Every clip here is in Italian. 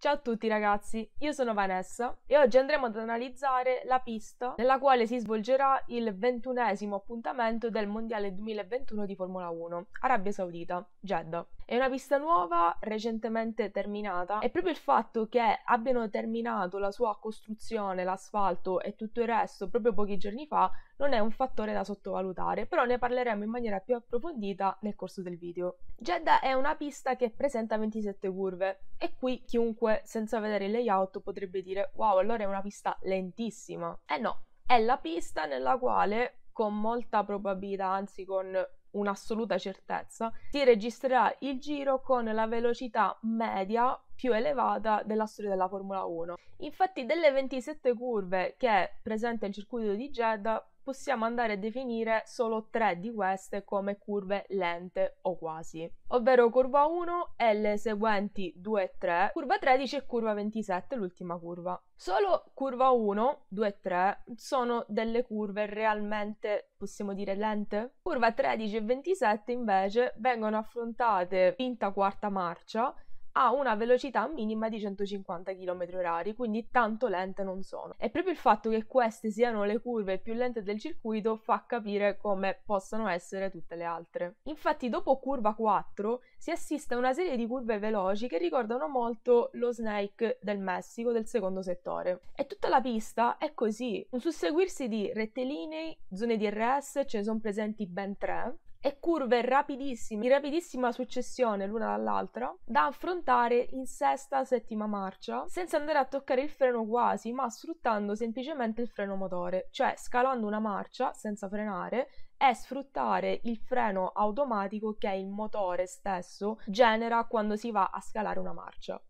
Ciao a tutti ragazzi, io sono Vanessa e oggi andremo ad analizzare la pista nella quale si svolgerà il ventunesimo appuntamento del Mondiale 2021 di Formula 1, Arabia Saudita, Jeddah. È una pista nuova, recentemente terminata e proprio il fatto che abbiano terminato la sua costruzione, l'asfalto e tutto il resto proprio pochi giorni fa non è un fattore da sottovalutare, però ne parleremo in maniera più approfondita nel corso del video. Jeddah è una pista che presenta 27 curve e qui chiunque senza vedere il layout potrebbe dire wow allora è una pista lentissima. Eh no, è la pista nella quale con molta probabilità, anzi con un'assoluta certezza, si registrerà il giro con la velocità media più elevata della storia della Formula 1. Infatti delle 27 curve che presenta il circuito di Jeddah, possiamo andare a definire solo tre di queste come curve lente o quasi, ovvero curva 1 e le seguenti 2 e 3, curva 13 e curva 27, l'ultima curva. Solo curva 1, 2 e 3 sono delle curve realmente, possiamo dire, lente. Curva 13 e 27 invece vengono affrontate quinta quarta marcia ha una velocità minima di 150 km/h, quindi tanto lente non sono. E proprio il fatto che queste siano le curve più lente del circuito fa capire come possano essere tutte le altre. Infatti dopo curva 4 si assiste a una serie di curve veloci che ricordano molto lo snake del Messico del secondo settore. E tutta la pista è così, un susseguirsi di rettilinei, zone di RS, ce ne sono presenti ben tre, e curve rapidissime, in rapidissima successione l'una dall'altra, da affrontare in sesta, settima marcia, senza andare a toccare il freno quasi, ma sfruttando semplicemente il freno motore, cioè scalando una marcia senza frenare e sfruttare il freno automatico che il motore stesso genera quando si va a scalare una marcia.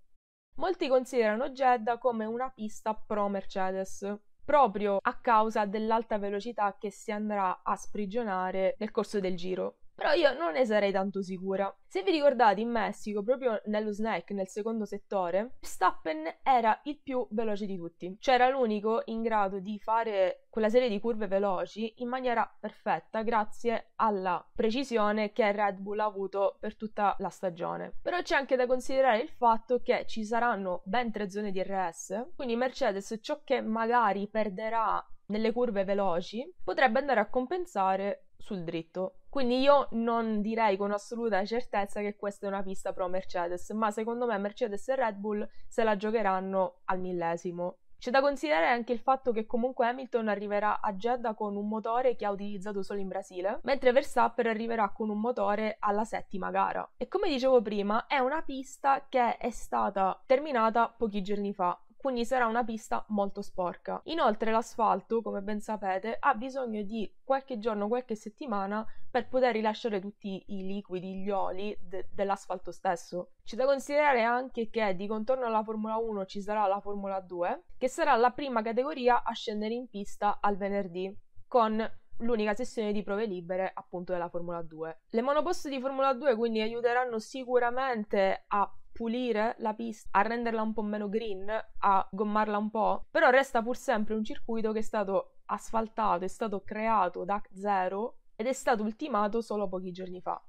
Molti considerano Jeddah come una pista pro Mercedes, proprio a causa dell'alta velocità che si andrà a sprigionare nel corso del giro. Però io non ne sarei tanto sicura. Se vi ricordate, in Messico, proprio nello snack, nel secondo settore, Verstappen era il più veloce di tutti. Cioè era l'unico in grado di fare quella serie di curve veloci in maniera perfetta grazie alla precisione che Red Bull ha avuto per tutta la stagione. Però c'è anche da considerare il fatto che ci saranno ben tre zone di RS, quindi Mercedes ciò che magari perderà nelle curve veloci potrebbe andare a compensare sul dritto. Quindi io non direi con assoluta certezza che questa è una pista pro Mercedes, ma secondo me Mercedes e Red Bull se la giocheranno al millesimo. C'è da considerare anche il fatto che comunque Hamilton arriverà a Jeddah con un motore che ha utilizzato solo in Brasile, mentre Verstappen arriverà con un motore alla settima gara. E come dicevo prima, è una pista che è stata terminata pochi giorni fa, quindi sarà una pista molto sporca. Inoltre l'asfalto, come ben sapete, ha bisogno di qualche giorno, qualche settimana per poter rilasciare tutti i liquidi, gli oli de- dell'asfalto stesso. C'è da considerare anche che di contorno alla Formula 1 ci sarà la Formula 2, che sarà la prima categoria a scendere in pista al venerdì, con l'unica sessione di prove libere appunto della Formula 2. Le monoposto di Formula 2 quindi aiuteranno sicuramente a pulire la pista, a renderla un po' meno green, a gommarla un po', però resta pur sempre un circuito che è stato asfaltato, è stato creato da zero ed è stato ultimato solo pochi giorni fa.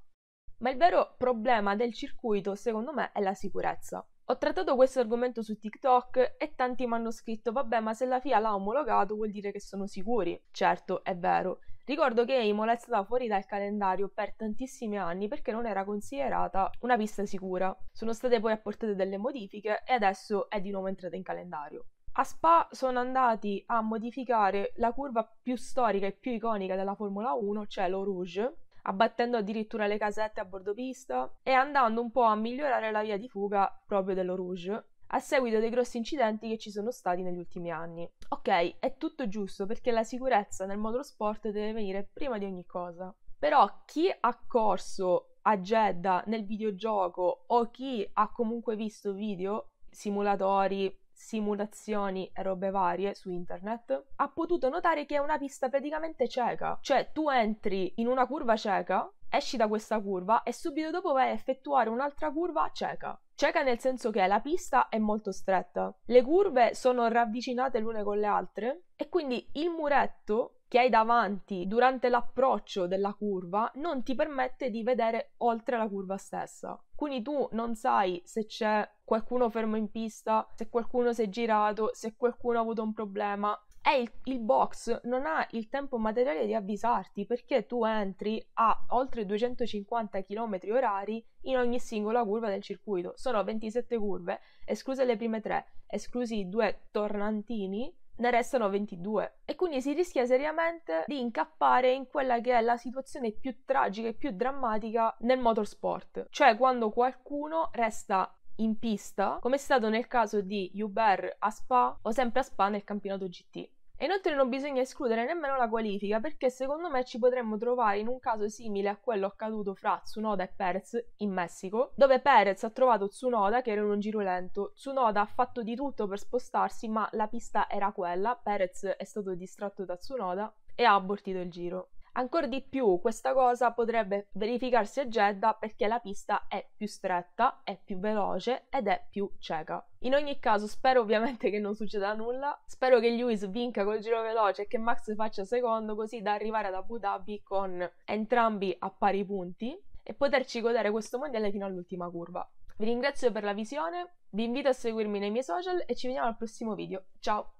Ma il vero problema del circuito, secondo me, è la sicurezza. Ho trattato questo argomento su TikTok e tanti mi hanno scritto: vabbè, ma se la FIA l'ha omologato vuol dire che sono sicuri. Certo, è vero. Ricordo che Imola è stata fuori dal calendario per tantissimi anni perché non era considerata una pista sicura. Sono state poi apportate delle modifiche e adesso è di nuovo entrata in calendario. A Spa sono andati a modificare la curva più storica e più iconica della Formula 1, cioè l'Eau Rouge, abbattendo addirittura le casette a bordo pista e andando un po' a migliorare la via di fuga proprio dello Rouge, a seguito dei grossi incidenti che ci sono stati negli ultimi anni. Ok, è tutto giusto perché la sicurezza nel motorsport deve venire prima di ogni cosa. Però chi ha corso a Jeddah nel videogioco o chi ha comunque visto video, simulatori, simulazioni e robe varie su internet, ha potuto notare che è una pista praticamente cieca. Cioè tu entri in una curva cieca, esci da questa curva e subito dopo vai a effettuare un'altra curva cieca. Cieca nel senso che la pista è molto stretta, le curve sono ravvicinate l'une con le altre e quindi il muretto che hai davanti durante l'approccio della curva non ti permette di vedere oltre la curva stessa. Quindi tu non sai se c'è qualcuno fermo in pista, se qualcuno si è girato, se qualcuno ha avuto un problema, e il, il, box non ha il tempo materiale di avvisarti perché tu entri a oltre 250 km orari in ogni singola curva del circuito. Sono 27 curve, escluse le prime tre, esclusi i due tornantini, ne restano 22 e quindi si rischia seriamente di incappare in quella che è la situazione più tragica e più drammatica nel motorsport, cioè quando qualcuno resta in pista, come è stato nel caso di Uber a Spa o sempre a Spa nel campionato GT. E inoltre non bisogna escludere nemmeno la qualifica, perché secondo me ci potremmo trovare in un caso simile a quello accaduto fra Tsunoda e Perez in Messico, dove Perez ha trovato Tsunoda che era in un giro lento. Tsunoda ha fatto di tutto per spostarsi, ma la pista era quella, Perez è stato distratto da Tsunoda e ha abortito il giro. Ancora di più, questa cosa potrebbe verificarsi a Jeddah perché la pista è più stretta, è più veloce ed è più cieca. In ogni caso, spero ovviamente che non succeda nulla. Spero che Lewis vinca col giro veloce e che Max faccia secondo, così da arrivare ad Abu Dhabi con entrambi a pari punti e poterci godere questo mondiale fino all'ultima curva. Vi ringrazio per la visione, vi invito a seguirmi nei miei social e ci vediamo al prossimo video. Ciao!